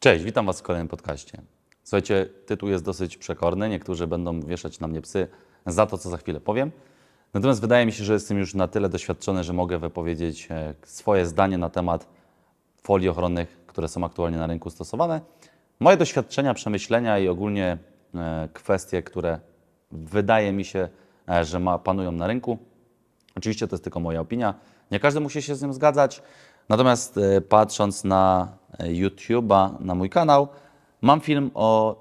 Cześć, witam Was w kolejnym podcaście. Słuchajcie, tytuł jest dosyć przekorny. Niektórzy będą wieszać na mnie psy za to, co za chwilę powiem. Natomiast wydaje mi się, że jestem już na tyle doświadczony, że mogę wypowiedzieć e, swoje zdanie na temat folii ochronnych, które są aktualnie na rynku stosowane. Moje doświadczenia, przemyślenia i ogólnie e, kwestie, które wydaje mi się, e, że ma, panują na rynku. Oczywiście to jest tylko moja opinia. Nie każdy musi się z nim zgadzać. Natomiast e, patrząc na e, YouTube'a, na mój kanał, mam film o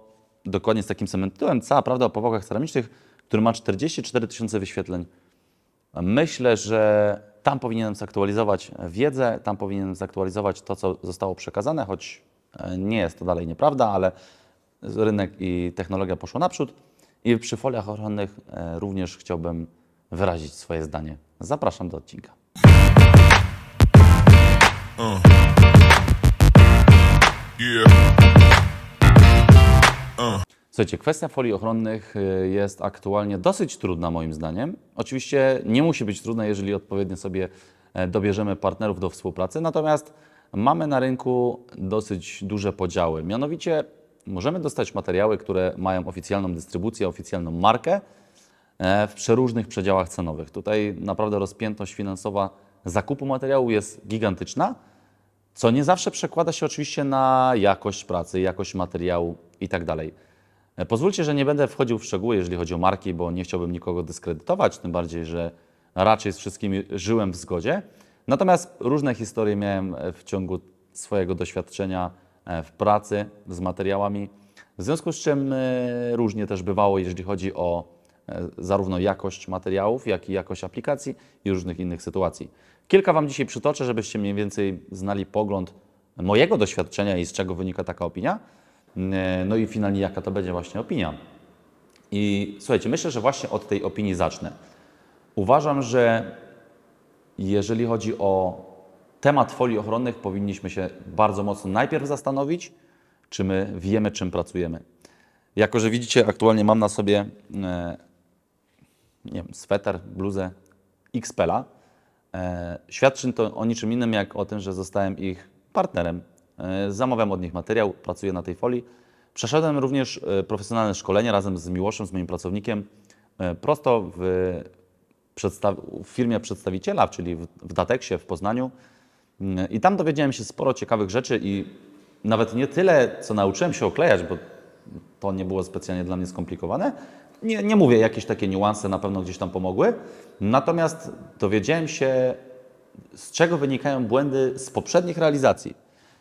dokładnie z takim samym tytułem, cała prawda o powałkach ceramicznych, który ma 44 tysiące wyświetleń. Myślę, że tam powinienem zaktualizować wiedzę, tam powinienem zaktualizować to, co zostało przekazane, choć nie jest to dalej nieprawda, ale rynek i technologia poszło naprzód. I przy foliach ochronnych e, również chciałbym wyrazić swoje zdanie. Zapraszam do odcinka. Słuchajcie, kwestia folii ochronnych e, jest aktualnie dosyć trudna moim zdaniem. Oczywiście nie musi być trudna, jeżeli odpowiednio sobie e, dobierzemy partnerów do współpracy, natomiast mamy na rynku dosyć duże podziały. Mianowicie możemy dostać materiały, które mają oficjalną dystrybucję, oficjalną markę e, w przeróżnych przedziałach cenowych. Tutaj naprawdę rozpiętość finansowa zakupu materiału jest gigantyczna, co nie zawsze przekłada się oczywiście na jakość pracy, jakość materiału itd. Tak e, pozwólcie, że nie będę wchodził w szczegóły, jeżeli chodzi o marki, bo nie chciałbym nikogo dyskredytować, tym bardziej, że raczej z wszystkimi żyłem w zgodzie. Natomiast różne historie miałem e, w ciągu swojego doświadczenia E, w pracy z materiałami. W związku z czym e, różnie też bywało, jeżeli chodzi o e, zarówno jakość materiałów, jak i jakość aplikacji i różnych innych sytuacji. Kilka Wam dzisiaj przytoczę, żebyście mniej więcej znali pogląd mojego doświadczenia i z czego wynika taka opinia. No i finalnie jaka to będzie właśnie opinia. I słuchajcie, myślę, że właśnie od tej opinii zacznę. Uważam, że jeżeli chodzi o temat folii ochronnych powinniśmy się bardzo mocno najpierw zastanowić, czy my wiemy, czym pracujemy. Jako, że widzicie, aktualnie mam na sobie e, nie wiem, sweter, bluzę Xpela. E, świadczy to o niczym innym, jak o tym, że zostałem ich partnerem. E, zamawiam od nich materiał, pracuję na tej folii. Przeszedłem również e, profesjonalne szkolenie razem z Miłoszem, z moim pracownikiem, e, prosto w, w firmie przedstawiciela, czyli w, w Dateksie w Poznaniu. I tam dowiedziałem się sporo ciekawych rzeczy i nawet nie tyle, co nauczyłem się oklejać, bo to nie było specjalnie dla mnie skomplikowane. Nie, nie mówię, jakieś takie niuanse na pewno gdzieś tam pomogły. Natomiast dowiedziałem się, z czego wynikają błędy z poprzednich realizacji.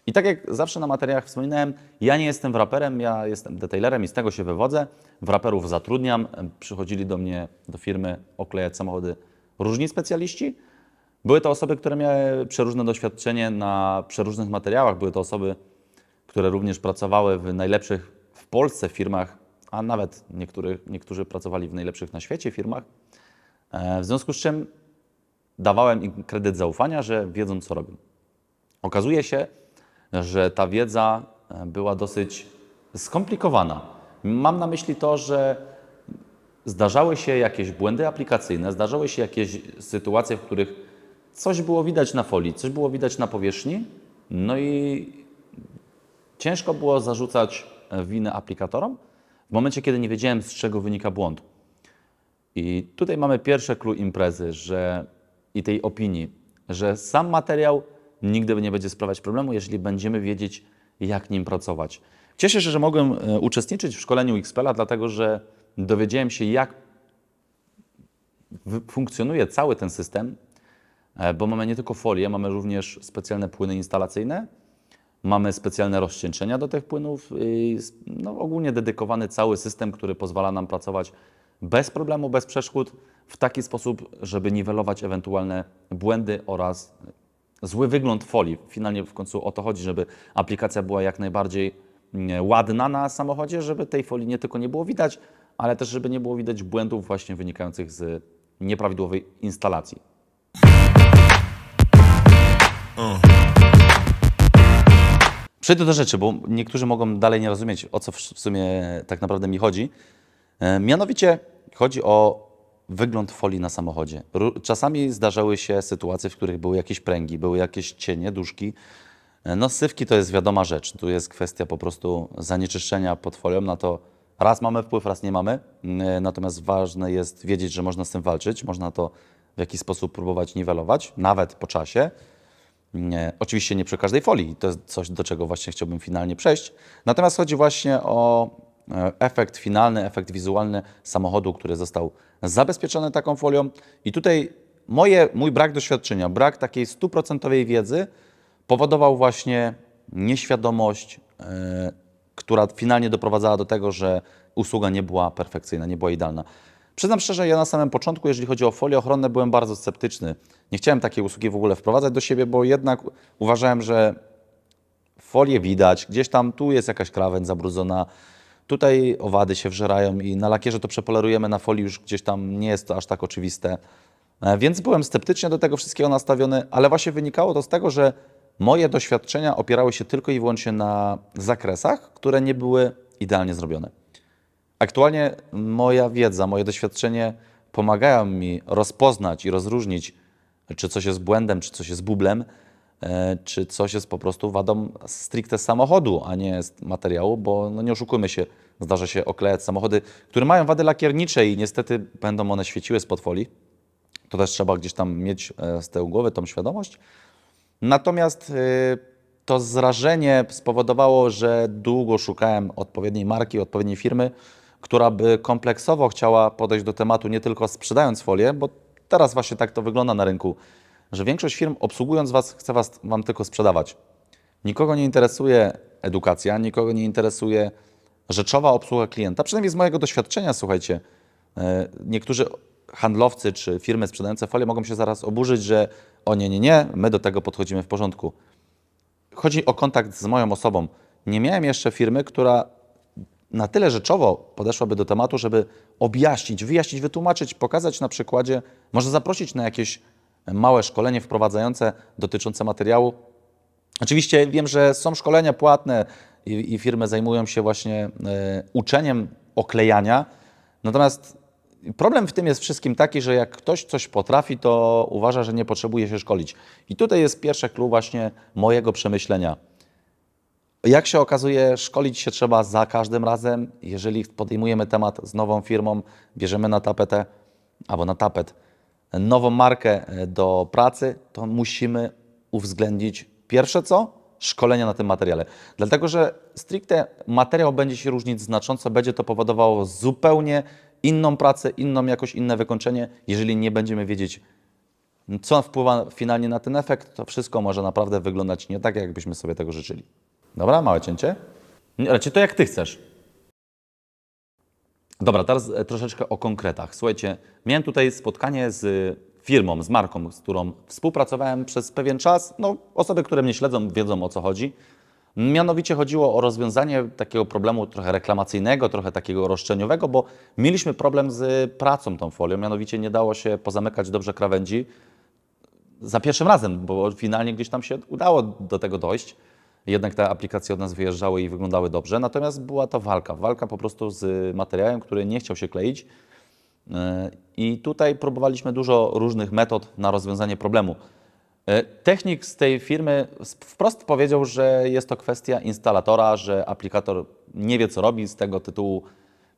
I tak jak zawsze na materiałach wspominałem, ja nie jestem raperem, ja jestem detailerem i z tego się wywodzę. Wraperów zatrudniam. Przychodzili do mnie, do firmy oklejać samochody różni specjaliści. Były to osoby, które miały przeróżne doświadczenie na przeróżnych materiałach. Były to osoby, które również pracowały w najlepszych w Polsce firmach, a nawet niektórzy pracowali w najlepszych na świecie firmach. E, w związku z czym dawałem im kredyt zaufania, że wiedzą, co robią. Okazuje się, że ta wiedza e, była dosyć skomplikowana. Mam na myśli to, że zdarzały się jakieś błędy aplikacyjne, zdarzały się jakieś sytuacje, w których coś było widać na folii, coś było widać na powierzchni, no i ciężko było zarzucać e, winę aplikatorom w momencie, kiedy nie wiedziałem, z czego wynika błąd. I tutaj mamy pierwsze clue imprezy że, i tej opinii, że sam materiał nigdy nie będzie sprawiać problemu, jeżeli będziemy wiedzieć, jak nim pracować. Cieszę się, że mogłem e, uczestniczyć w szkoleniu xpl dlatego że dowiedziałem się, jak funkcjonuje cały ten system, E, bo mamy nie tylko folię, mamy również specjalne płyny instalacyjne, mamy specjalne rozcieńczenia do tych płynów i no, ogólnie dedykowany cały system, który pozwala nam pracować bez problemu, bez przeszkód, w taki sposób, żeby niwelować ewentualne błędy oraz zły wygląd folii. Finalnie w końcu o to chodzi, żeby aplikacja była jak najbardziej mm, ładna na samochodzie, żeby tej folii nie tylko nie było widać, ale też żeby nie było widać błędów właśnie wynikających z nieprawidłowej instalacji. Przejdę do rzeczy, bo niektórzy mogą dalej nie rozumieć, o co w sumie tak naprawdę mi chodzi. E, mianowicie chodzi o wygląd folii na samochodzie. Czasami zdarzały się sytuacje, w których były jakieś pręgi, były jakieś cienie, duszki. E, no, sywki to jest wiadoma rzecz. Tu jest kwestia po prostu zanieczyszczenia pod folią. Na to raz mamy wpływ, raz nie mamy. Mm, e, natomiast ważne jest wiedzieć, że można z tym walczyć, można to w jakiś sposób próbować niwelować, nawet po czasie. Nie, oczywiście nie przy każdej folii, to jest coś, do czego właśnie chciałbym finalnie przejść. Natomiast chodzi właśnie o e, efekt finalny, efekt wizualny samochodu, który został zabezpieczony taką folią. I tutaj moje, mój brak doświadczenia, brak takiej stuprocentowej wiedzy powodował właśnie nieświadomość, yy, która finalnie doprowadzała do tego, że usługa nie była perfekcyjna, nie była idealna. Przyznam szczerze, ja na samym początku, jeżeli chodzi o folie ochronne, byłem bardzo sceptyczny. Nie chciałem takiej usługi w ogóle wprowadzać do siebie, bo jednak uważałem, że folię widać, gdzieś tam tu jest jakaś krawędź zabrudzona, tutaj owady się wżerają i na lakierze to przepolerujemy, na folii już gdzieś tam nie jest to aż tak oczywiste. E, więc byłem sceptycznie do tego wszystkiego nastawiony, ale właśnie wynikało to z tego, że moje doświadczenia opierały się tylko i wyłącznie na zakresach, które nie były idealnie zrobione. Aktualnie moja wiedza, moje doświadczenie pomagają mi rozpoznać i rozróżnić, czy coś jest błędem, czy coś jest bublem, e, czy coś jest po prostu wadą stricte samochodu, a nie z materiału, bo no nie oszukujmy się, zdarza się oklejać samochody, które mają wady lakiernicze i niestety będą one świeciły z portfoli. To też trzeba gdzieś tam mieć e, z tyłu głowy tą świadomość. Natomiast e, to zrażenie spowodowało, że długo szukałem odpowiedniej marki, odpowiedniej firmy, która by kompleksowo chciała podejść do tematu, nie tylko sprzedając folię, bo teraz właśnie tak to wygląda na rynku, że większość firm obsługując Was chce was, Wam tylko sprzedawać. Nikogo nie interesuje edukacja, nikogo nie interesuje rzeczowa obsługa klienta. Przynajmniej z mojego doświadczenia, słuchajcie, e, niektórzy handlowcy czy firmy sprzedające folie mogą się zaraz oburzyć, że o nie, nie, nie, my do tego podchodzimy w porządku. Chodzi o kontakt z moją osobą. Nie miałem jeszcze firmy, która na tyle rzeczowo podeszłaby do tematu, żeby objaśnić, wyjaśnić, wytłumaczyć, pokazać na przykładzie, może zaprosić na jakieś małe szkolenie wprowadzające dotyczące materiału. Oczywiście wiem, że są szkolenia płatne i, i firmy zajmują się właśnie e, uczeniem oklejania. Natomiast problem w tym jest wszystkim taki, że jak ktoś coś potrafi, to uważa, że nie potrzebuje się szkolić. I tutaj jest pierwszy klucz właśnie mojego przemyślenia. Jak się okazuje, szkolić się trzeba za każdym razem. Jeżeli podejmujemy temat z nową firmą, bierzemy na tapetę albo na tapet nową markę e, do pracy, to musimy uwzględnić pierwsze co? Szkolenia na tym materiale. Dlatego, że stricte materiał będzie się różnić znacząco, będzie to powodowało zupełnie inną pracę, inną jakość, inne wykończenie, jeżeli nie będziemy wiedzieć, co wpływa finalnie na ten efekt, to wszystko może naprawdę wyglądać nie tak, jakbyśmy sobie tego życzyli. Dobra, małe cięcie. Raczej to jak Ty chcesz. Dobra, teraz e, troszeczkę o konkretach. Słuchajcie, miałem tutaj spotkanie z firmą, z marką, z którą współpracowałem przez pewien czas. No, osoby, które mnie śledzą, wiedzą o co chodzi. Mianowicie chodziło o rozwiązanie takiego problemu trochę reklamacyjnego, trochę takiego roszczeniowego, bo mieliśmy problem z pracą tą folią. Mianowicie nie dało się pozamykać dobrze krawędzi za pierwszym razem, bo finalnie gdzieś tam się udało do tego dojść jednak te aplikacje od nas wyjeżdżały i wyglądały dobrze. Natomiast była to walka, walka po prostu z materiałem, który nie chciał się kleić. E, I tutaj próbowaliśmy dużo różnych metod na rozwiązanie problemu. E, technik z tej firmy wprost powiedział, że jest to kwestia instalatora, że aplikator nie wie co robi, z tego tytułu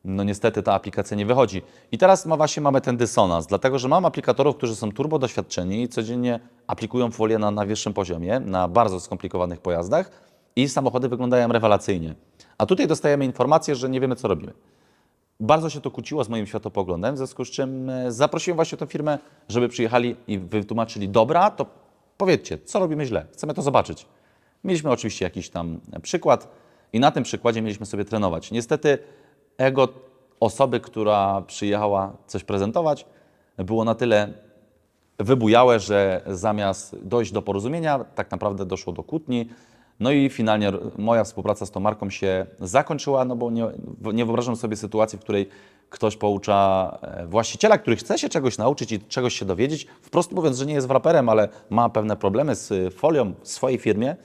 no niestety ta aplikacja nie wychodzi. I teraz ma, właśnie mamy ten dysonans, dlatego że mam aplikatorów, którzy są turbo doświadczeni i codziennie aplikują folię na, na wyższym poziomie, na bardzo skomplikowanych pojazdach i samochody wyglądają rewelacyjnie. A tutaj dostajemy informację, że nie wiemy, co robimy. Bardzo się to kłóciło z moim światopoglądem, w związku z czym e, zaprosiłem właśnie tę firmę, żeby przyjechali i wytłumaczyli, dobra, to powiedzcie, co robimy źle, chcemy to zobaczyć. Mieliśmy oczywiście jakiś tam przykład i na tym przykładzie mieliśmy sobie trenować. Niestety ego osoby, która przyjechała coś prezentować, było na tyle wybujałe, że zamiast dojść do porozumienia, tak naprawdę doszło do kłótni. No i finalnie moja współpraca z tą marką się zakończyła, no bo nie, nie wyobrażam sobie sytuacji, w której ktoś poucza e, właściciela, który chce się czegoś nauczyć i czegoś się dowiedzieć, wprost mówiąc, że nie jest wraperem, ale ma pewne problemy z e, folią w swojej firmie,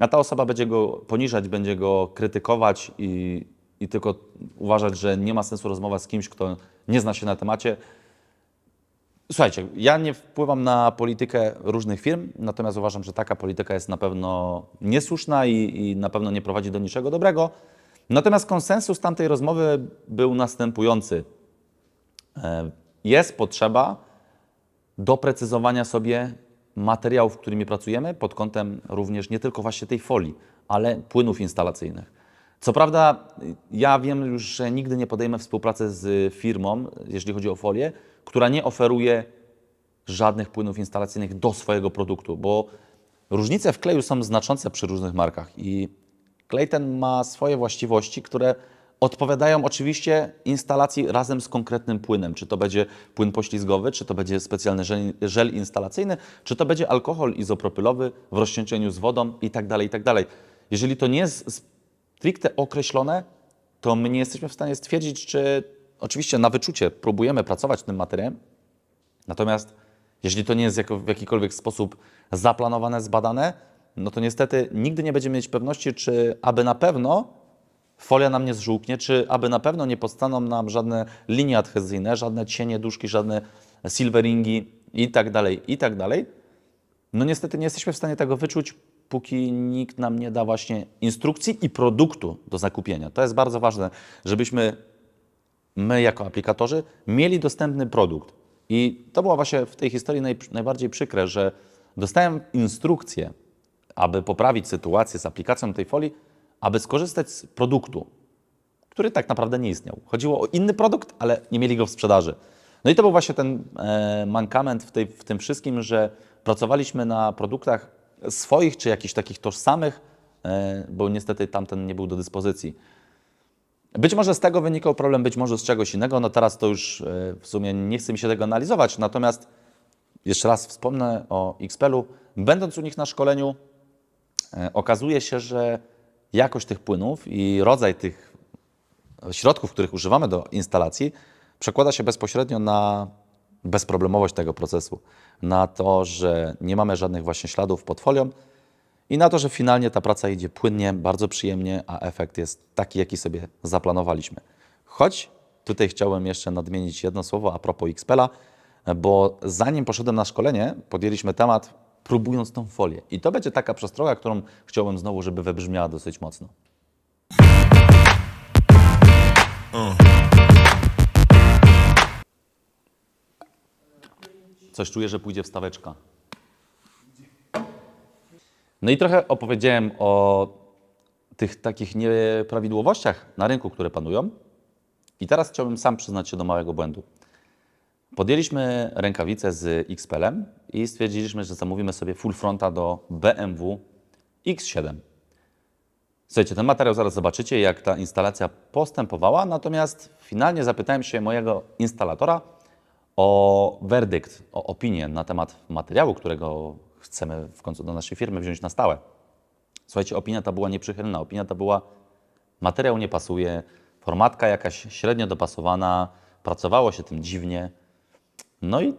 a ta osoba będzie go poniżać, będzie go krytykować i i tylko uważać, że nie ma sensu rozmawiać z kimś, kto nie zna się na temacie. Słuchajcie, ja nie wpływam na politykę różnych firm, natomiast uważam, że taka polityka jest na pewno niesłuszna i, i na pewno nie prowadzi do niczego dobrego. Natomiast konsensus tamtej rozmowy był następujący. E, jest potrzeba doprecyzowania sobie materiałów, którymi pracujemy, pod kątem również nie tylko właśnie tej folii, ale płynów instalacyjnych. Co prawda, ja wiem już, że nigdy nie podejmę współpracy z firmą, jeżeli chodzi o folię, która nie oferuje żadnych płynów instalacyjnych do swojego produktu, bo różnice w kleju są znaczące przy różnych markach i klej ten ma swoje właściwości, które odpowiadają oczywiście instalacji razem z konkretnym płynem. Czy to będzie płyn poślizgowy, czy to będzie specjalny żel, żel instalacyjny, czy to będzie alkohol izopropylowy w rozcieńczeniu z wodą i tak dalej, i tak dalej. Jeżeli to nie jest stricte określone, to my nie jesteśmy w stanie stwierdzić, czy oczywiście na wyczucie próbujemy pracować tym materiałem, natomiast jeśli to nie jest w jakikolwiek sposób zaplanowane, zbadane, no to niestety nigdy nie będziemy mieć pewności, czy aby na pewno folia nam nie zżółknie, czy aby na pewno nie powstaną nam żadne linie adhezyjne, żadne cienie duszki, żadne silveringi i tak dalej, i tak dalej. No niestety nie jesteśmy w stanie tego wyczuć póki nikt nam nie da właśnie instrukcji i produktu do zakupienia. To jest bardzo ważne, żebyśmy my jako aplikatorzy mieli dostępny produkt. I to było właśnie w tej historii naj, najbardziej przykre, że dostałem instrukcję, aby poprawić sytuację z aplikacją tej folii, aby skorzystać z produktu, który tak naprawdę nie istniał. Chodziło o inny produkt, ale nie mieli go w sprzedaży. No i to był właśnie ten e, mankament w, tej, w tym wszystkim, że pracowaliśmy na produktach, swoich czy jakichś takich tożsamych, e, bo niestety tamten nie był do dyspozycji. Być może z tego wynikał problem, być może z czegoś innego. No teraz to już e, w sumie nie chce mi się tego analizować. Natomiast jeszcze raz wspomnę o XPL-u. Będąc u nich na szkoleniu, e, okazuje się, że jakość tych płynów i rodzaj tych środków, których używamy do instalacji, przekłada się bezpośrednio na bezproblemowość tego procesu, na to, że nie mamy żadnych właśnie śladów w folią i na to, że finalnie ta praca idzie płynnie, bardzo przyjemnie, a efekt jest taki, jaki sobie zaplanowaliśmy. Choć tutaj chciałem jeszcze nadmienić jedno słowo a propos XPela, bo zanim poszedłem na szkolenie, podjęliśmy temat próbując tą folię. I to będzie taka przestroga, którą chciałbym znowu, żeby wybrzmiała dosyć mocno. Uh. Coś czuję, że pójdzie wstaweczka. No i trochę opowiedziałem o tych takich nieprawidłowościach na rynku, które panują. I teraz chciałbym sam przyznać się do małego błędu. Podjęliśmy rękawice z XPL-em i stwierdziliśmy, że zamówimy sobie full fronta do BMW X7. Słuchajcie, ten materiał zaraz zobaczycie, jak ta instalacja postępowała, natomiast finalnie zapytałem się mojego instalatora, o werdykt, o opinię na temat materiału, którego chcemy w końcu do naszej firmy wziąć na stałe. Słuchajcie, opinia ta była nieprzychylna, opinia ta była materiał nie pasuje, formatka jakaś średnio dopasowana, pracowało się tym dziwnie. No i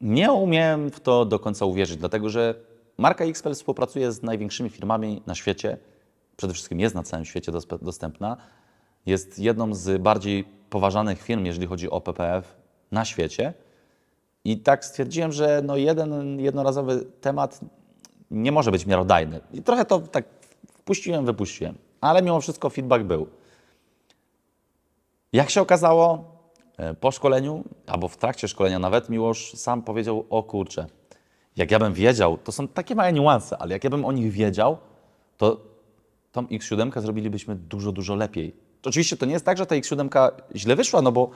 nie umiałem w to do końca uwierzyć, dlatego że marka XPEL współpracuje z największymi firmami na świecie, przede wszystkim jest na całym świecie dostępna. Jest jedną z bardziej poważanych firm, jeżeli chodzi o PPF na świecie. I tak stwierdziłem, że no jeden jednorazowy temat nie może być miarodajny. I trochę to tak wpuściłem, wypuściłem, ale mimo wszystko feedback był. Jak się okazało, e, po szkoleniu, albo w trakcie szkolenia nawet, Miłosz sam powiedział, o kurczę, jak ja bym wiedział, to są takie małe niuanse, ale jak ja bym o nich wiedział, to tą X7 zrobilibyśmy dużo, dużo lepiej. Oczywiście to nie jest tak, że ta X7 źle wyszła, no bo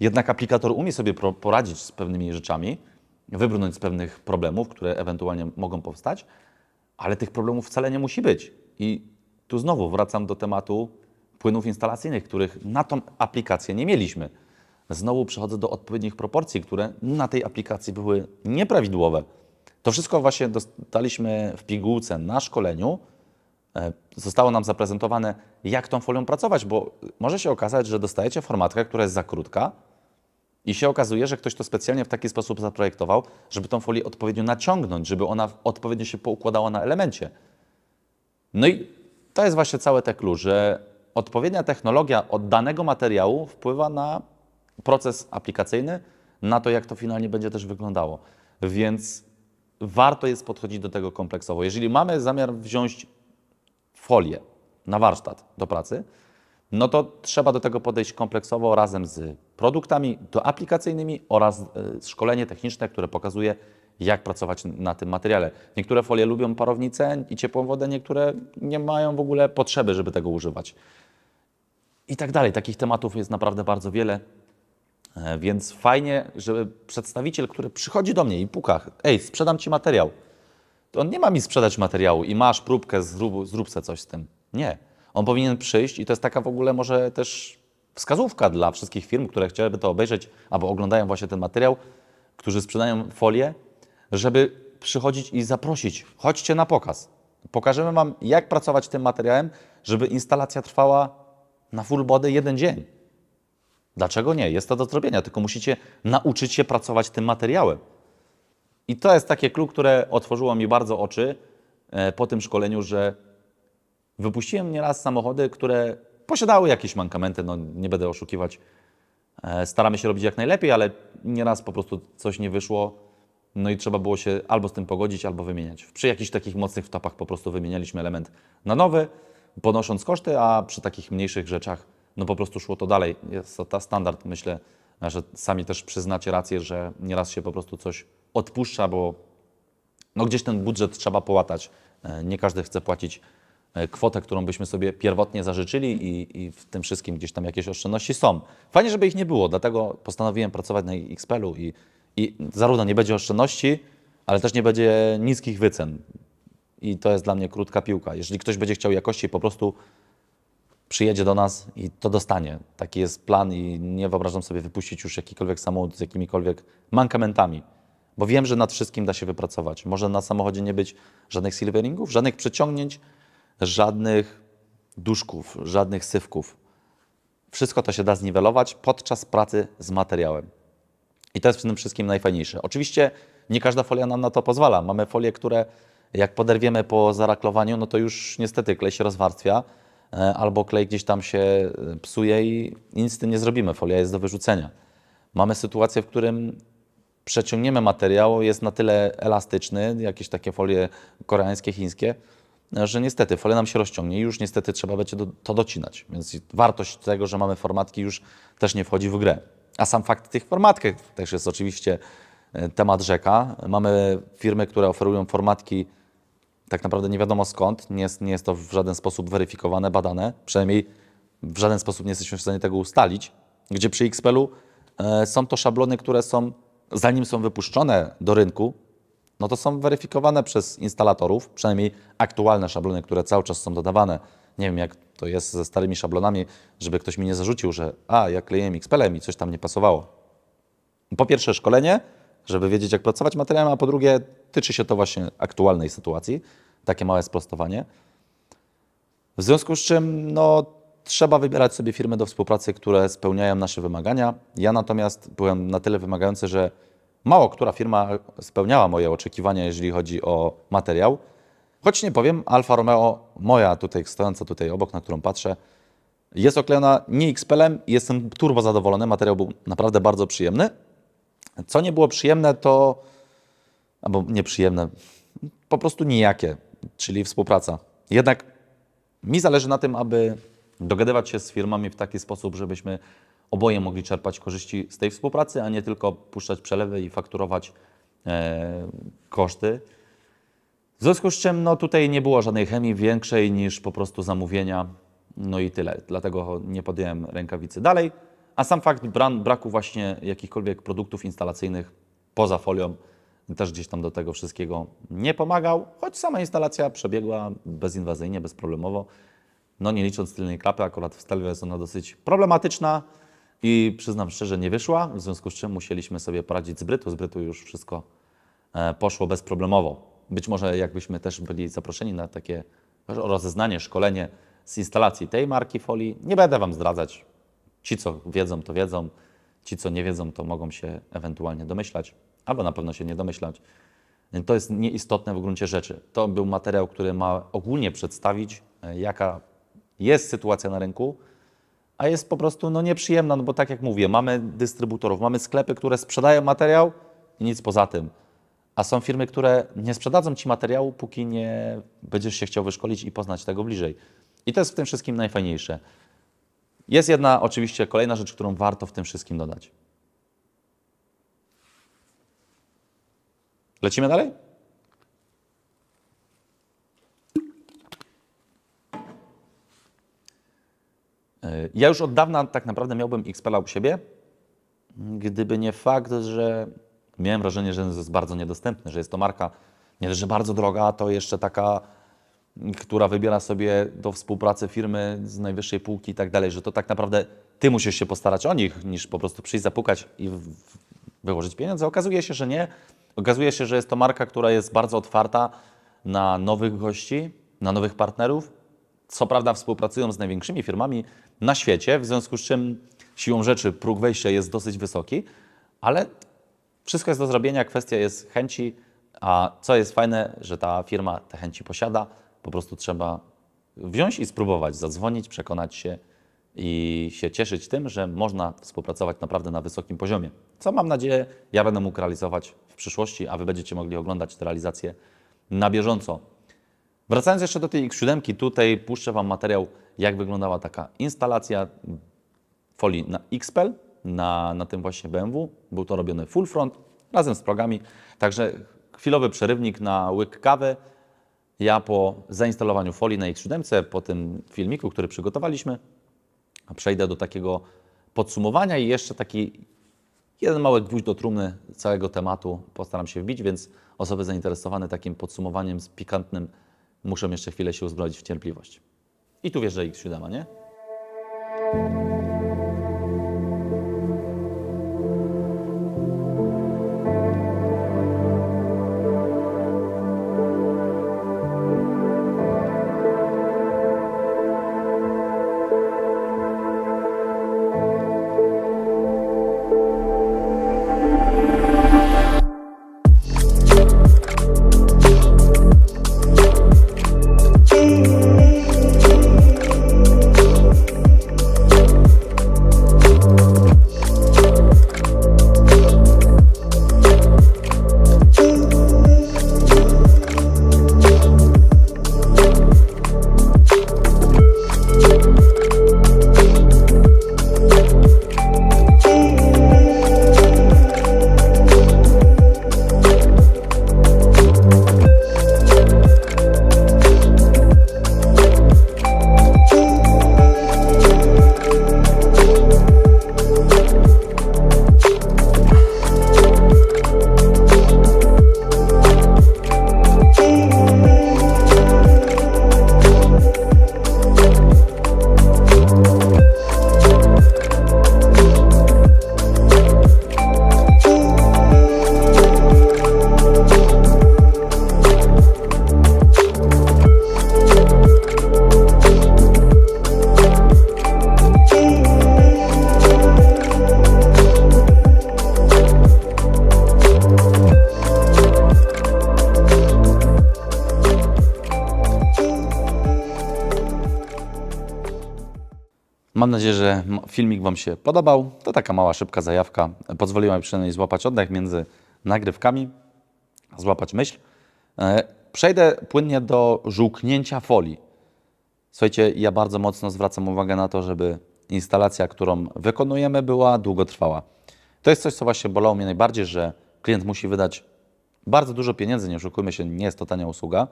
jednak aplikator umie sobie poradzić z pewnymi rzeczami, wybrnąć z pewnych problemów, które ewentualnie mogą powstać, ale tych problemów wcale nie musi być. I tu znowu wracam do tematu płynów instalacyjnych, których na tą aplikację nie mieliśmy. Znowu przechodzę do odpowiednich proporcji, które na tej aplikacji były nieprawidłowe. To wszystko właśnie dostaliśmy w pigułce na szkoleniu. E, zostało nam zaprezentowane, jak tą folią pracować, bo może się okazać, że dostajecie formatkę, która jest za krótka, i się okazuje, że ktoś to specjalnie w taki sposób zaprojektował, żeby tą folię odpowiednio naciągnąć, żeby ona odpowiednio się poukładała na elemencie. No i to jest właśnie całe te klucz, że odpowiednia technologia od danego materiału wpływa na proces aplikacyjny, na to, jak to finalnie będzie też wyglądało. Więc warto jest podchodzić do tego kompleksowo. Jeżeli mamy zamiar wziąć folię na warsztat do pracy, no to trzeba do tego podejść kompleksowo razem z produktami do aplikacyjnymi oraz e, szkolenie techniczne, które pokazuje, jak pracować na tym materiale. Niektóre folie lubią parownicę i ciepłą wodę, niektóre nie mają w ogóle potrzeby, żeby tego używać. I tak dalej. Takich tematów jest naprawdę bardzo wiele. E, więc fajnie, żeby przedstawiciel, który przychodzi do mnie i puka, ej, sprzedam ci materiał, to on nie ma mi sprzedać materiału i masz próbkę, zrób, zrób se coś z tym. Nie. On powinien przyjść i to jest taka w ogóle może też wskazówka dla wszystkich firm, które chciałyby to obejrzeć albo oglądają właśnie ten materiał, którzy sprzedają folię, żeby przychodzić i zaprosić. Chodźcie na pokaz. Pokażemy Wam, jak pracować tym materiałem, żeby instalacja trwała na full body jeden dzień. Dlaczego nie? Jest to do zrobienia, tylko musicie nauczyć się pracować tym materiałem. I to jest takie klucz, które otworzyło mi bardzo oczy e, po tym szkoleniu, że Wypuściłem nieraz samochody, które posiadały jakieś mankamenty, no nie będę oszukiwać. E, staramy się robić jak najlepiej, ale nieraz po prostu coś nie wyszło, no i trzeba było się albo z tym pogodzić, albo wymieniać. Przy jakichś takich mocnych wtapach po prostu wymienialiśmy element na nowy, ponosząc koszty, a przy takich mniejszych rzeczach no po prostu szło to dalej. Jest to ta standard, myślę, że sami też przyznacie rację, że nieraz się po prostu coś odpuszcza, bo no gdzieś ten budżet trzeba połatać. E, nie każdy chce płacić E, kwotę, którą byśmy sobie pierwotnie zażyczyli i, i, w tym wszystkim gdzieś tam jakieś oszczędności są. Fajnie, żeby ich nie było, dlatego postanowiłem pracować na XPL-u i, i zarówno nie będzie oszczędności, ale też nie będzie niskich wycen. I to jest dla mnie krótka piłka. Jeżeli ktoś będzie chciał jakości, po prostu przyjedzie do nas i to dostanie. Taki jest plan i nie wyobrażam sobie wypuścić już jakikolwiek samochód z jakimikolwiek mankamentami. Bo wiem, że nad wszystkim da się wypracować. Może na samochodzie nie być żadnych silveringów, żadnych przeciągnięć, żadnych duszków, żadnych sywków. Wszystko to się da zniwelować podczas pracy z materiałem. I to jest w tym wszystkim najfajniejsze. Oczywiście nie każda folia nam na to pozwala. Mamy folie, które jak poderwiemy po zaraklowaniu, no to już niestety klej się rozwarstwia e, albo klej gdzieś tam się e, psuje i nic z tym nie zrobimy. Folia jest do wyrzucenia. Mamy sytuację, w którym przeciągniemy materiał, jest na tyle elastyczny, jakieś takie folie koreańskie, chińskie, że niestety folia nam się rozciągnie i już niestety trzeba będzie do, to docinać. Więc wartość tego, że mamy formatki już też nie wchodzi w grę. A sam fakt tych formatek też jest oczywiście e, temat rzeka. Mamy firmy, które oferują formatki tak naprawdę nie wiadomo skąd, nie jest, nie jest to w żaden sposób weryfikowane, badane, przynajmniej w żaden sposób nie jesteśmy w stanie tego ustalić, gdzie przy XPL-u e, są to szablony, które są, zanim są wypuszczone do rynku, no to są weryfikowane przez instalatorów, przynajmniej aktualne szablony, które cały czas są dodawane. Nie wiem, jak to jest ze starymi szablonami, żeby ktoś mi nie zarzucił, że a, ja klejem XPL-em i coś tam nie pasowało. Po pierwsze szkolenie, żeby wiedzieć, jak pracować materiałem, a po drugie tyczy się to właśnie aktualnej sytuacji, takie małe sprostowanie. W związku z czym no, trzeba wybierać sobie firmy do współpracy, które spełniają nasze wymagania. Ja natomiast byłem na tyle wymagający, że Mało która firma spełniała moje oczekiwania, jeżeli chodzi o materiał. Choć nie powiem, Alfa Romeo, moja tutaj stojąca tutaj obok, na którą patrzę, jest oklejona nie XPL-em i jestem turbo zadowolony. Materiał był naprawdę bardzo przyjemny. Co nie było przyjemne, to albo nieprzyjemne, po prostu nijakie, czyli współpraca. Jednak mi zależy na tym, aby dogadywać się z firmami w taki sposób, żebyśmy oboje mogli czerpać korzyści z tej współpracy, a nie tylko puszczać przelewy i fakturować e, koszty. W związku z czym no, tutaj nie było żadnej chemii większej niż po prostu zamówienia, no i tyle. Dlatego nie podjąłem rękawicy dalej. A sam fakt braku właśnie jakichkolwiek produktów instalacyjnych poza folią też gdzieś tam do tego wszystkiego nie pomagał, choć sama instalacja przebiegła bezinwazyjnie, bezproblemowo. No nie licząc tylnej klapy, akurat w Stelvio jest ona dosyć problematyczna. I przyznam szczerze, nie wyszła, w związku z czym musieliśmy sobie poradzić z Brytu. Z Brytu już wszystko e, poszło bezproblemowo. Być może jakbyśmy też byli zaproszeni na takie rozeznanie, szkolenie z instalacji tej marki folii, nie będę Wam zdradzać. Ci, co wiedzą, to wiedzą. Ci, co nie wiedzą, to mogą się ewentualnie domyślać, albo na pewno się nie domyślać. To jest nieistotne w gruncie rzeczy. To był materiał, który ma ogólnie przedstawić, e, jaka jest sytuacja na rynku, a jest po prostu no, nieprzyjemna, no bo tak jak mówię, mamy dystrybutorów, mamy sklepy, które sprzedają materiał i nic poza tym. A są firmy, które nie sprzedadzą ci materiału, póki nie będziesz się chciał wyszkolić i poznać tego bliżej. I to jest w tym wszystkim najfajniejsze. Jest jedna, oczywiście, kolejna rzecz, którą warto w tym wszystkim dodać. Lecimy dalej? E, ja już od dawna tak naprawdę miałbym XPL u siebie, gdyby nie fakt, że miałem wrażenie, że jest bardzo niedostępny, że jest to marka nie tylko że bardzo droga, to jeszcze taka, która wybiera sobie do współpracy firmy z najwyższej półki i tak dalej, że to tak naprawdę ty musisz się postarać o nich, niż po prostu przyjść, zapukać i wyłożyć pieniądze. Okazuje się, że nie. Okazuje się, że jest to marka, która jest bardzo otwarta na nowych gości, na nowych partnerów, co prawda współpracują z największymi firmami na świecie, w związku z czym siłą rzeczy próg wejścia jest dosyć wysoki, ale wszystko jest do zrobienia, kwestia jest chęci, a co jest fajne, że ta firma te chęci posiada, po prostu trzeba wziąć i spróbować, zadzwonić, przekonać się i się cieszyć tym, że można współpracować naprawdę na wysokim poziomie. Co mam nadzieję, ja będę mógł realizować w przyszłości, a Wy będziecie mogli oglądać te realizacje na bieżąco. Wracając jeszcze do tej X7, tutaj puszczę Wam materiał, jak wyglądała taka instalacja folii na XPEL, na, na tym właśnie BMW. Był to robiony full front, razem z progami. Także chwilowy przerywnik na łyk kawy. Ja po zainstalowaniu folii na X7, po tym filmiku, który przygotowaliśmy, przejdę do takiego podsumowania i jeszcze taki jeden mały gwóźdź do trumny całego tematu postaram się wbić, więc osoby zainteresowane takim podsumowaniem z pikantnym Muszę jeszcze chwilę się uzbroić w cierpliwość. I tu wjeżdża X7, nie? Mam nadzieję, że filmik Wam się podobał. To taka mała, szybka zajawka. Pozwoliła mi przynajmniej złapać oddech między nagrywkami, złapać myśl. E, przejdę płynnie do żółknięcia folii. Słuchajcie, ja bardzo mocno zwracam uwagę na to, żeby instalacja, którą wykonujemy, była długotrwała. To jest coś, co właśnie bolało mnie najbardziej, że klient musi wydać bardzo dużo pieniędzy, nie oszukujmy się, nie jest to tania usługa,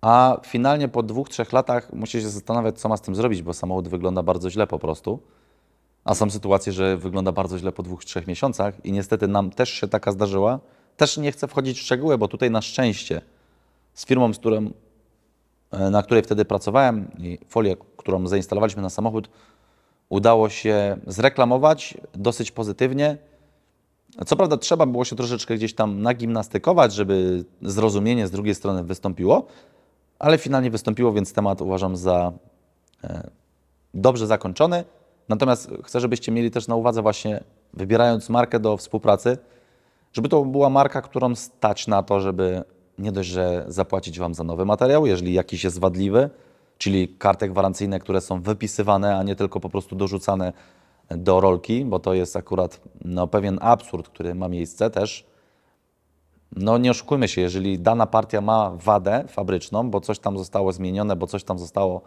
a finalnie po dwóch, trzech latach musi się zastanawiać, co ma z tym zrobić, bo samochód wygląda bardzo źle po prostu. A są sytuacje, że wygląda bardzo źle po dwóch, trzech miesiącach i niestety nam też się taka zdarzyła. Też nie chcę wchodzić w szczegóły, bo tutaj na szczęście z firmą, z którą, e, na której wtedy pracowałem i folię, którą zainstalowaliśmy na samochód, udało się zreklamować dosyć pozytywnie. Co prawda trzeba było się troszeczkę gdzieś tam nagimnastykować, żeby zrozumienie z drugiej strony wystąpiło, ale finalnie wystąpiło, więc temat uważam za e, dobrze zakończony. Natomiast chcę, żebyście mieli też na uwadze właśnie, wybierając markę do współpracy, żeby to była marka, którą stać na to, żeby nie dość, że zapłacić Wam za nowy materiał, jeżeli jakiś jest wadliwy, czyli karty gwarancyjne, które są wypisywane, a nie tylko po prostu dorzucane do rolki, bo to jest akurat no, pewien absurd, który ma miejsce też no nie oszukujmy się, jeżeli dana partia ma wadę fabryczną, bo coś tam zostało zmienione, bo coś tam zostało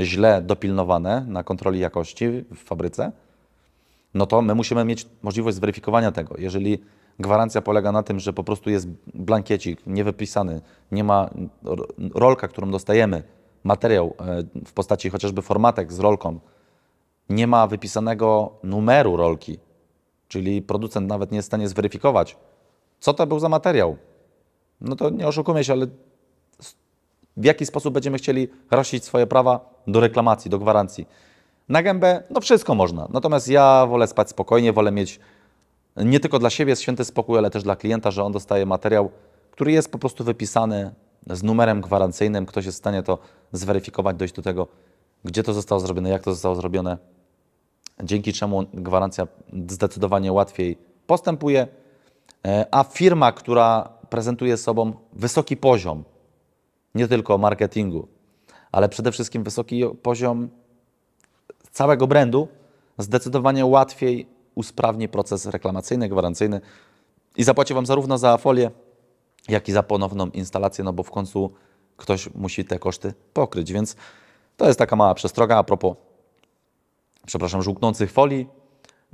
źle dopilnowane na kontroli jakości w fabryce, no to my musimy mieć możliwość zweryfikowania tego. Jeżeli gwarancja polega na tym, że po prostu jest blankiecik niewypisany, nie ma rolka, którą dostajemy, materiał e, w postaci chociażby formatek z rolką, nie ma wypisanego numeru rolki, czyli producent nawet nie jest w stanie zweryfikować, co to był za materiał? No to nie oszukujmy się, ale w jaki sposób będziemy chcieli rościć swoje prawa do reklamacji, do gwarancji? Na gębę, no wszystko można. Natomiast ja wolę spać spokojnie, wolę mieć nie tylko dla siebie święty spokój, ale też dla klienta, że on dostaje materiał, który jest po prostu wypisany z numerem gwarancyjnym. Ktoś jest w stanie to zweryfikować, dojść do tego, gdzie to zostało zrobione, jak to zostało zrobione. Dzięki czemu gwarancja zdecydowanie łatwiej postępuje. E, a firma, która prezentuje sobą wysoki poziom, nie tylko marketingu, ale przede wszystkim wysoki poziom całego brandu, zdecydowanie łatwiej usprawni proces reklamacyjny, gwarancyjny i zapłaci Wam zarówno za folię, jak i za ponowną instalację, no bo w końcu ktoś musi te koszty pokryć. Więc to jest taka mała przestroga a propos, przepraszam, żółknących folii,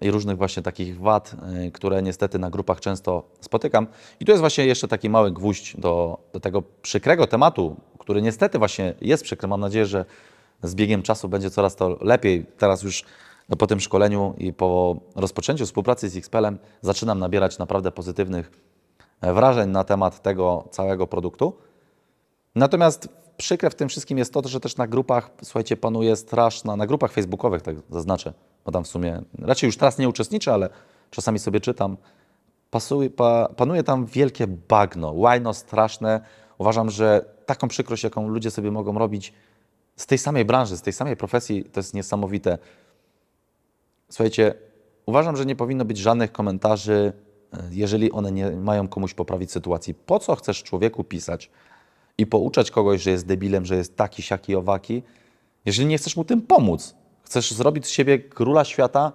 i różnych właśnie takich wad, y, które niestety na grupach często spotykam. I tu jest właśnie jeszcze taki mały gwóźdź do, do tego przykrego tematu, który niestety właśnie jest przykry. Mam nadzieję, że z biegiem czasu będzie coraz to lepiej. Teraz już no, po tym szkoleniu i po rozpoczęciu współpracy z XPL-em zaczynam nabierać naprawdę pozytywnych e, wrażeń na temat tego całego produktu. Natomiast przykre w tym wszystkim jest to, że też na grupach, słuchajcie, panuje straszna, na grupach facebookowych, tak zaznaczę, bo tam w sumie raczej już teraz nie uczestniczę, ale czasami sobie czytam. Pasuje, pa, panuje tam wielkie bagno, łajno straszne. Uważam, że taką przykrość, jaką ludzie sobie mogą robić z tej samej branży, z tej samej profesji, to jest niesamowite. Słuchajcie, uważam, że nie powinno być żadnych komentarzy, e, jeżeli one nie mają komuś poprawić sytuacji. Po co chcesz człowieku pisać i pouczać kogoś, że jest debilem, że jest taki, siaki, owaki, jeżeli nie chcesz mu tym pomóc? Chcesz zrobić z siebie króla świata?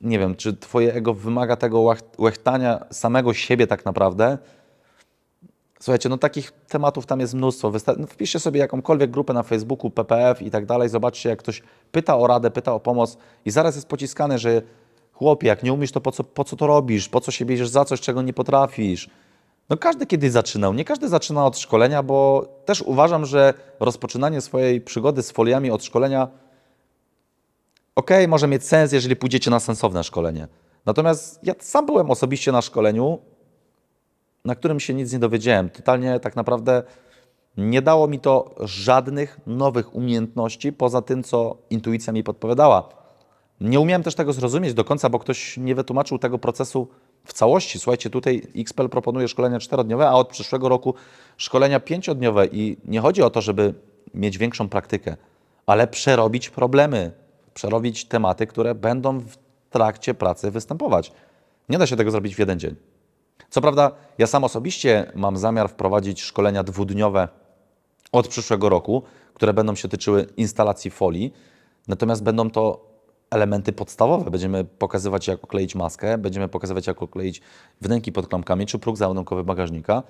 Nie wiem, czy twoje ego wymaga tego łechtania samego siebie tak naprawdę? Słuchajcie, no takich tematów tam jest mnóstwo. Wysta- no, wpiszcie sobie jakąkolwiek grupę na Facebooku, PPF i tak dalej. Zobaczcie, jak ktoś pyta o radę, pyta o pomoc i zaraz jest pociskany, że chłopie, jak nie umiesz, to po co, po co to robisz? Po co się bierzesz za coś, czego nie potrafisz? No każdy kiedyś zaczynał. Nie każdy zaczyna od szkolenia, bo też uważam, że rozpoczynanie swojej przygody z foliami od szkolenia ok, może mieć sens, jeżeli pójdziecie na sensowne szkolenie. Natomiast ja sam byłem osobiście na szkoleniu, na którym się nic nie dowiedziałem. Totalnie tak naprawdę nie dało mi to żadnych nowych umiejętności poza tym, co intuicja mi podpowiadała. Nie umiałem też tego zrozumieć do końca, bo ktoś nie wytłumaczył tego procesu w całości. Słuchajcie, tutaj XPL proponuje szkolenia czterodniowe, a od przyszłego roku szkolenia pięciodniowe i nie chodzi o to, żeby mieć większą praktykę, ale przerobić problemy, przerobić tematy, które będą w trakcie pracy występować. Nie da się tego zrobić w jeden dzień. Co prawda, ja sam osobiście mam zamiar wprowadzić szkolenia dwudniowe od przyszłego roku, które będą się tyczyły instalacji folii, natomiast będą to elementy podstawowe. Będziemy pokazywać, jak okleić maskę, będziemy pokazywać, jak okleić wnęki pod klamkami czy próg załadunkowy bagażnika.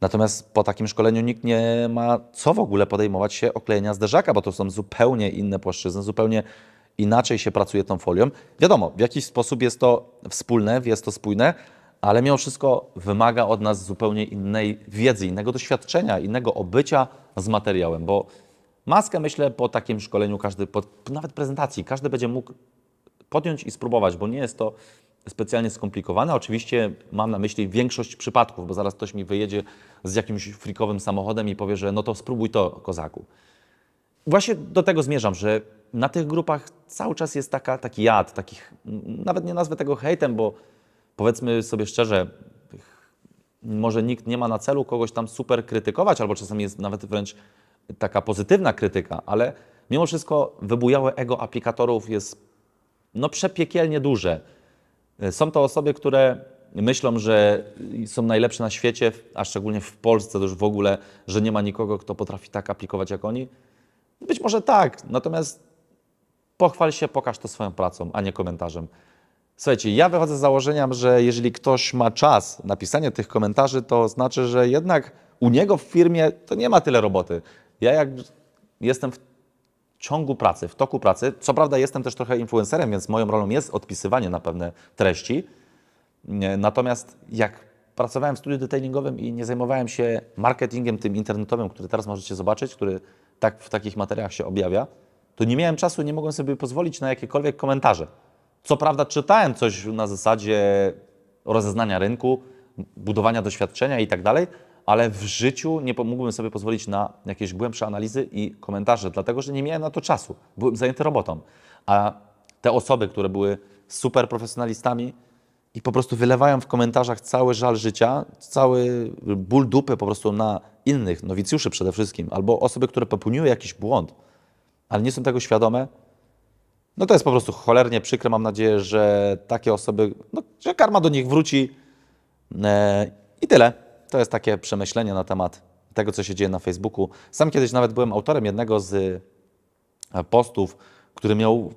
Natomiast po takim szkoleniu nikt nie ma co w ogóle podejmować się oklejenia zderzaka, bo to są zupełnie inne płaszczyzny, zupełnie inaczej się pracuje tą folią. Wiadomo, w jakiś sposób jest to wspólne, jest to spójne, ale mimo wszystko wymaga od nas zupełnie innej wiedzy, innego doświadczenia, innego obycia z materiałem, bo maskę myślę po takim szkoleniu każdy, po, nawet prezentacji, każdy będzie mógł podjąć i spróbować, bo nie jest to specjalnie skomplikowane. Oczywiście mam na myśli większość przypadków, bo zaraz ktoś mi wyjedzie z jakimś frikowym samochodem i powie, że no to spróbuj to, kozaku. Właśnie do tego zmierzam, że na tych grupach cały czas jest taka, taki jad, takich, nawet nie nazwę tego hejtem, bo powiedzmy sobie szczerze, może nikt nie ma na celu kogoś tam super krytykować, albo czasami jest nawet wręcz taka pozytywna krytyka, ale mimo wszystko wybujałe ego aplikatorów jest no przepiekielnie duże. E, są to osoby, które myślą, że są najlepsze na świecie, a szczególnie w Polsce to już w ogóle, że nie ma nikogo, kto potrafi tak aplikować jak oni. Być może tak, natomiast pochwal się, pokaż to swoją pracą, a nie komentarzem. Słuchajcie, ja wychodzę z założenia, że jeżeli ktoś ma czas na pisanie tych komentarzy, to znaczy, że jednak u niego w firmie to nie ma tyle roboty. Ja jak jestem w ciągu pracy, w toku pracy. Co prawda jestem też trochę influencerem, więc moją rolą jest odpisywanie na pewne treści. Natomiast jak pracowałem w studiu detailingowym i nie zajmowałem się marketingiem tym internetowym, który teraz możecie zobaczyć, który tak w takich materiałach się objawia, to nie miałem czasu, nie mogłem sobie pozwolić na jakiekolwiek komentarze. Co prawda czytałem coś na zasadzie rozeznania rynku, budowania doświadczenia i tak dalej, ale w życiu nie mógłbym sobie pozwolić na jakieś głębsze analizy i komentarze, dlatego że nie miałem na to czasu. Byłem zajęty robotą. A te osoby, które były super profesjonalistami i po prostu wylewają w komentarzach cały żal życia, cały ból dupy po prostu na innych, nowicjuszy przede wszystkim, albo osoby, które popełniły jakiś błąd, ale nie są tego świadome, no to jest po prostu cholernie przykre. Mam nadzieję, że takie osoby, no, że karma do nich wróci. Eee, I tyle to jest takie przemyślenie na temat tego, co się dzieje na Facebooku. Sam kiedyś nawet byłem autorem jednego z e, postów, który miał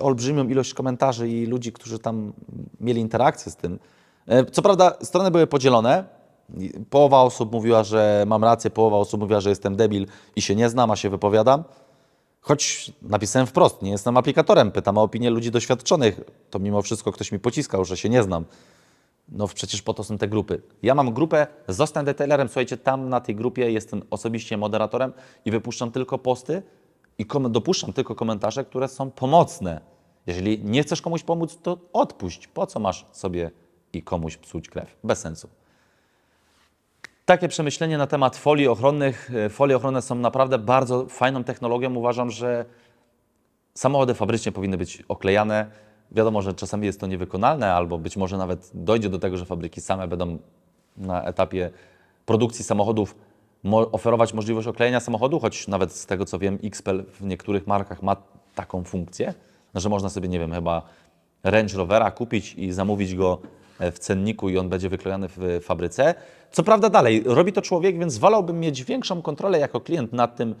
olbrzymią ilość komentarzy i ludzi, którzy tam mieli interakcję z tym. E, co prawda, strony były podzielone. Połowa osób mówiła, że mam rację, połowa osób mówiła, że jestem debil i się nie znam, a się wypowiadam. Choć napisałem wprost, nie jestem aplikatorem, pytam o opinię ludzi doświadczonych, to mimo wszystko ktoś mi pociskał, że się nie znam. No przecież po to są te grupy. Ja mam grupę, zostanę detailerem, słuchajcie, tam na tej grupie jestem osobiście moderatorem i wypuszczam tylko posty i dopuszczam tylko komentarze, które są pomocne. Jeżeli nie chcesz komuś pomóc, to odpuść. Po co masz sobie i komuś psuć krew? Bez sensu. Takie przemyślenie na temat folii ochronnych. E, folie ochronne są naprawdę bardzo fajną technologią. Uważam, że samochody fabrycznie powinny być oklejane Wiadomo, że czasami jest to niewykonalne, albo być może nawet dojdzie do tego, że fabryki same będą na etapie produkcji samochodów mo oferować możliwość oklejenia samochodu, choć nawet z tego co wiem, XPEL w niektórych markach ma taką funkcję, że można sobie, nie wiem, chyba Range Rovera kupić i zamówić go e, w cenniku i on będzie wyklejany w fabryce. Co prawda dalej, robi to człowiek, więc wolałbym mieć większą kontrolę jako klient nad tym,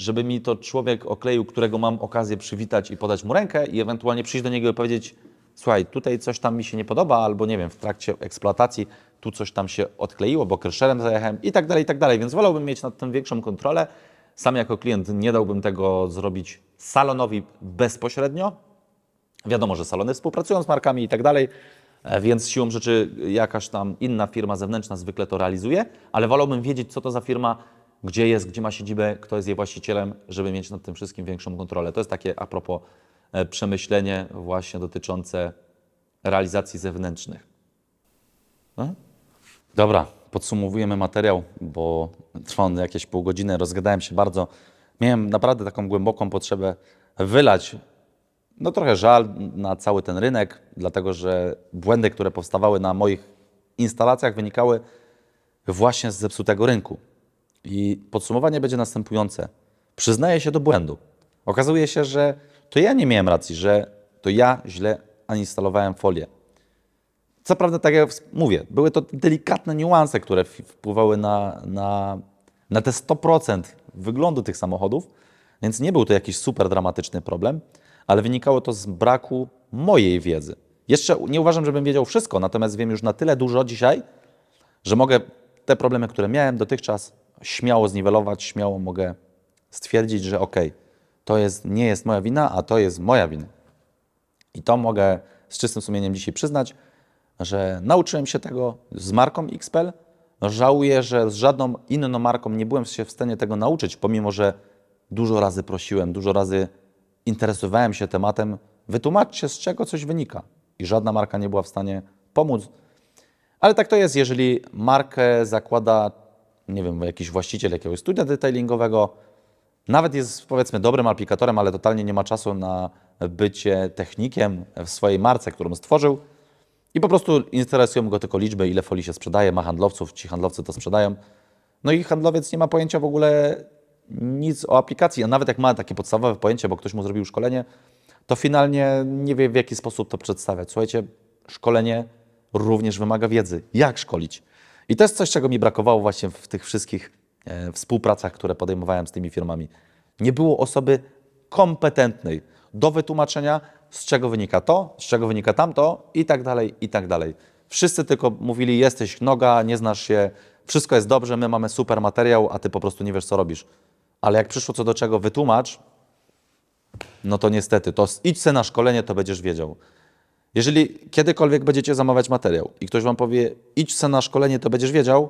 żeby mi to człowiek okleju, którego mam okazję przywitać i podać mu rękę i ewentualnie przyjść do niego i powiedzieć słuchaj, tutaj coś tam mi się nie podoba albo nie wiem, w trakcie eksploatacji tu coś tam się odkleiło, bo kryszerem zajechałem i tak dalej, i tak dalej, więc wolałbym mieć nad tym większą kontrolę. Sam jako klient nie dałbym tego zrobić salonowi bezpośrednio. Wiadomo, że salony współpracują z markami i tak dalej, e, więc siłą rzeczy jakaś tam inna firma zewnętrzna zwykle to realizuje, ale wolałbym wiedzieć, co to za firma gdzie jest, gdzie ma siedzibę, kto jest jej właścicielem, żeby mieć nad tym wszystkim większą kontrolę. To jest takie a propos e, przemyślenie właśnie dotyczące realizacji zewnętrznych. No? Dobra, podsumowujemy materiał, bo trwa on jakieś pół godziny. Rozgadałem się bardzo. Miałem naprawdę taką głęboką potrzebę wylać no trochę żal na cały ten rynek, dlatego że błędy, które powstawały na moich instalacjach wynikały właśnie z zepsutego rynku. I podsumowanie będzie następujące. Przyznaję się do błędu. Okazuje się, że to ja nie miałem racji, że to ja źle instalowałem folię. Co prawda, tak jak mówię, były to delikatne niuanse, które wpływały na, na, na te 100% wyglądu tych samochodów, więc nie był to jakiś super dramatyczny problem, ale wynikało to z braku mojej wiedzy. Jeszcze nie uważam, żebym wiedział wszystko, natomiast wiem już na tyle dużo dzisiaj, że mogę te problemy, które miałem dotychczas, śmiało zniwelować, śmiało mogę stwierdzić, że ok, to jest, nie jest moja wina, a to jest moja wina. I to mogę z czystym sumieniem dzisiaj przyznać, że nauczyłem się tego z marką XPEL. No, żałuję, że z żadną inną marką nie byłem się w stanie tego nauczyć, pomimo że dużo razy prosiłem, dużo razy interesowałem się tematem. Wytłumaczcie, z czego coś wynika. I żadna marka nie była w stanie pomóc. Ale tak to jest, jeżeli markę zakłada nie wiem, jakiś właściciel jakiegoś studia detailingowego, nawet jest powiedzmy dobrym aplikatorem, ale totalnie nie ma czasu na bycie technikiem w swojej marce, którą stworzył i po prostu interesują go tylko liczby, ile folii się sprzedaje, ma handlowców, ci handlowcy to sprzedają. No i handlowiec nie ma pojęcia w ogóle nic o aplikacji, a nawet jak ma takie podstawowe pojęcie, bo ktoś mu zrobił szkolenie, to finalnie nie wie w jaki sposób to przedstawiać. Słuchajcie, szkolenie również wymaga wiedzy. Jak szkolić? I to jest coś, czego mi brakowało właśnie w tych wszystkich e, współpracach, które podejmowałem z tymi firmami. Nie było osoby kompetentnej do wytłumaczenia, z czego wynika to, z czego wynika tamto i tak dalej, i tak dalej. Wszyscy tylko mówili, jesteś noga, nie znasz się, wszystko jest dobrze, my mamy super materiał, a ty po prostu nie wiesz, co robisz. Ale jak przyszło co do czego, wytłumacz, no to niestety, to idź se na szkolenie, to będziesz wiedział. Jeżeli kiedykolwiek będziecie zamawiać materiał i ktoś wam powie, idź se na szkolenie, to będziesz wiedział,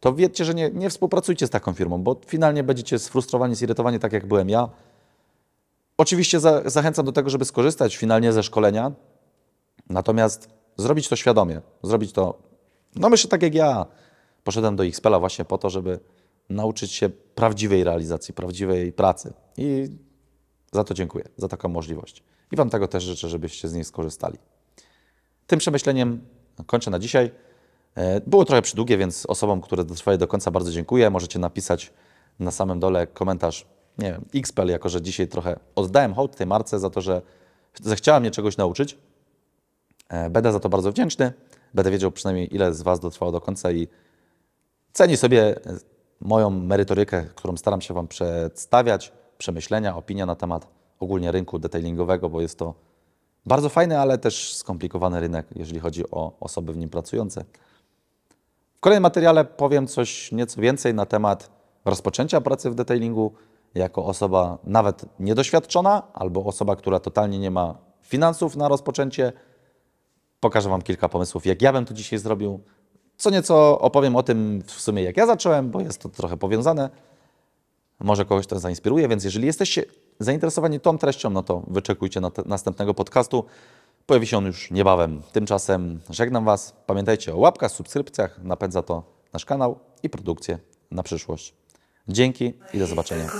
to wiedzcie, że nie, nie współpracujcie z taką firmą, bo finalnie będziecie sfrustrowani, zirytowani, tak jak byłem ja. Oczywiście za, zachęcam do tego, żeby skorzystać finalnie ze szkolenia, natomiast zrobić to świadomie, zrobić to, no myślę tak jak ja. Poszedłem do Xpela właśnie po to, żeby nauczyć się prawdziwej realizacji, prawdziwej pracy. I za to dziękuję, za taką możliwość. I Wam tego też życzę, żebyście z niej skorzystali. Tym przemyśleniem kończę na dzisiaj. E, było trochę przydługie, więc osobom, które dotrwały do końca, bardzo dziękuję. Możecie napisać na samym dole komentarz, nie wiem, XPL, jako że dzisiaj trochę oddałem hołd tej marce za to, że zechciała mnie czegoś nauczyć. E, będę za to bardzo wdzięczny. Będę wiedział przynajmniej, ile z Was dotrwało do końca i ceni sobie e, moją merytorykę, którą staram się Wam przedstawiać, przemyślenia, opinia na temat ogólnie rynku detailingowego, bo jest to bardzo fajny, ale też skomplikowany rynek, jeżeli chodzi o osoby w nim pracujące. W kolejnym materiale powiem coś nieco więcej na temat rozpoczęcia pracy w detailingu jako osoba nawet niedoświadczona albo osoba, która totalnie nie ma finansów na rozpoczęcie. Pokażę Wam kilka pomysłów, jak ja bym to dzisiaj zrobił. Co nieco opowiem o tym w sumie, jak ja zacząłem, bo jest to trochę powiązane. Może kogoś to zainspiruje, więc jeżeli jesteście zainteresowani tą treścią, no to wyczekujcie na następnego podcastu. Pojawi się on już niebawem. Tymczasem żegnam Was. Pamiętajcie o łapkach, subskrypcjach. Napędza to nasz kanał i produkcję na przyszłość. Dzięki i do zobaczenia.